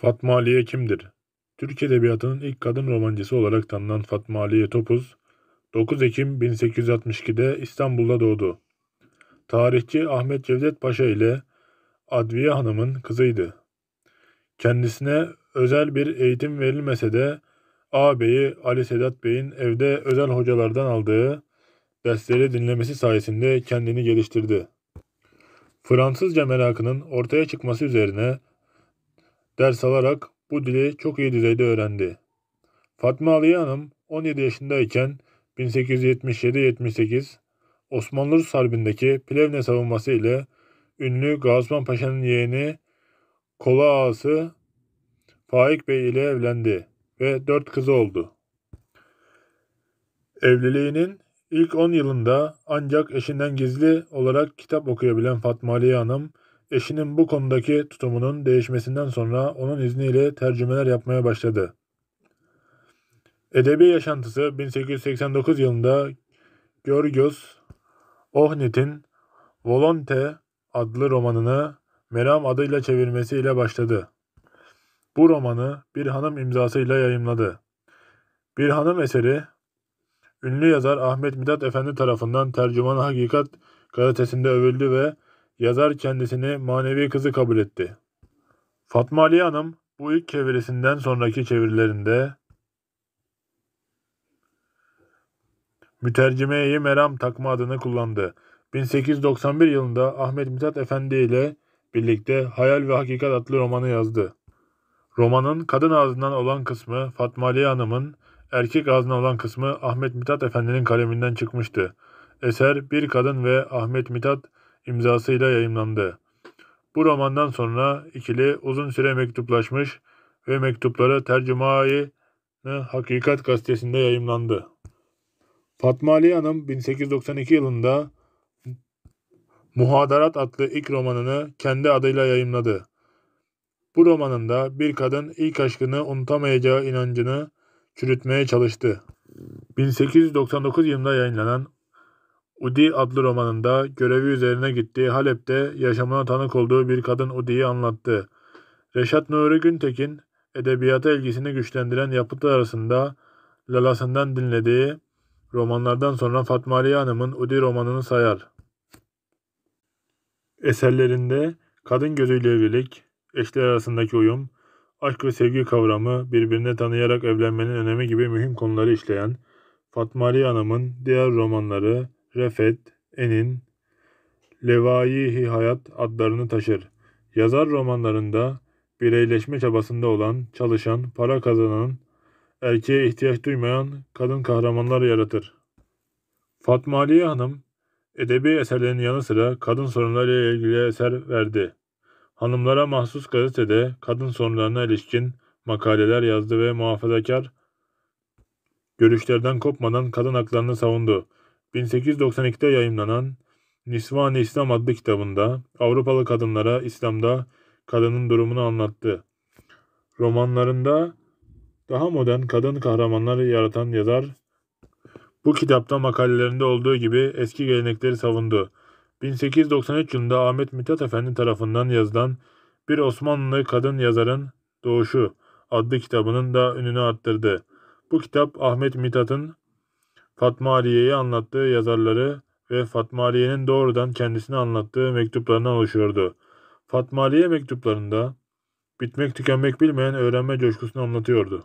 Fatma Aliye kimdir? Türk Edebiyatı'nın ilk kadın romancısı olarak tanınan Fatma Aliye Topuz, 9 Ekim 1862'de İstanbul'da doğdu. Tarihçi Ahmet Cevdet Paşa ile Adviye Hanım'ın kızıydı. Kendisine özel bir eğitim verilmese de ağabeyi Ali Sedat Bey'in evde özel hocalardan aldığı dersleri dinlemesi sayesinde kendini geliştirdi. Fransızca merakının ortaya çıkması üzerine ders alarak bu dili çok iyi düzeyde öğrendi. Fatma Aliye Hanım 17 yaşındayken 1877-78 Osmanlı sarbindeki Harbi'ndeki Plevne savunması ile ünlü Gazman Paşa'nın yeğeni Kola Ağası Faik Bey ile evlendi ve dört kızı oldu. Evliliğinin ilk 10 yılında ancak eşinden gizli olarak kitap okuyabilen Fatma Aliye Hanım eşinin bu konudaki tutumunun değişmesinden sonra onun izniyle tercümeler yapmaya başladı. Edebi yaşantısı 1889 yılında Görgöz Ohnit'in Volonte adlı romanını Meram adıyla çevirmesiyle başladı. Bu romanı bir hanım imzasıyla yayımladı. Bir hanım eseri ünlü yazar Ahmet Midat Efendi tarafından Tercüman Hakikat gazetesinde övüldü ve yazar kendisini manevi kızı kabul etti. Fatma Ali Hanım bu ilk çevirisinden sonraki çevirilerinde mütercimeyi Meram takma adını kullandı. 1891 yılında Ahmet Mithat Efendi ile birlikte Hayal ve Hakikat adlı romanı yazdı. Romanın kadın ağzından olan kısmı Fatma Ali Hanım'ın, erkek ağzından olan kısmı Ahmet Mithat Efendi'nin kaleminden çıkmıştı. Eser bir kadın ve Ahmet Mithat imzasıyla yayımlandı. Bu romandan sonra ikili uzun süre mektuplaşmış ve mektupları tercümayı Hakikat gazetesinde yayımlandı. Fatma Ali Hanım 1892 yılında Muhadarat adlı ilk romanını kendi adıyla yayımladı. Bu romanında bir kadın ilk aşkını unutamayacağı inancını çürütmeye çalıştı. 1899 yılında yayınlanan Udi adlı romanında görevi üzerine gittiği Halep'te yaşamına tanık olduğu bir kadın Udi'yi anlattı. Reşat Nuri Güntekin, edebiyata ilgisini güçlendiren yapıtlar arasında Lalasından dinlediği romanlardan sonra Fatma Aliye Hanım'ın Udi romanını sayar. Eserlerinde kadın gözüyle evlilik, eşler arasındaki uyum, aşk ve sevgi kavramı birbirini tanıyarak evlenmenin önemi gibi mühim konuları işleyen Fatma Aliye Hanım'ın diğer romanları Refet, Enin, Levayihi Hayat adlarını taşır. Yazar romanlarında bireyleşme çabasında olan, çalışan, para kazanan, erkeğe ihtiyaç duymayan kadın kahramanlar yaratır. Fatma Aliye Hanım, edebi eserlerinin yanı sıra kadın sorunlarıyla ilgili eser verdi. Hanımlara mahsus gazetede kadın sorunlarına ilişkin makaleler yazdı ve muhafazakar görüşlerden kopmadan kadın haklarını savundu. 1892'de yayımlanan Nisvan-ı İslam adlı kitabında Avrupalı kadınlara İslam'da kadının durumunu anlattı. Romanlarında daha modern kadın kahramanları yaratan yazar bu kitapta makalelerinde olduğu gibi eski gelenekleri savundu. 1893 yılında Ahmet Mithat Efendi tarafından yazılan Bir Osmanlı Kadın Yazarın Doğuşu adlı kitabının da ününü arttırdı. Bu kitap Ahmet Mithat'ın Fatma Aliye'yi anlattığı yazarları ve Fatma Aliye'nin doğrudan kendisini anlattığı mektuplarından oluşuyordu. Fatma Aliye mektuplarında bitmek tükenmek bilmeyen öğrenme coşkusunu anlatıyordu.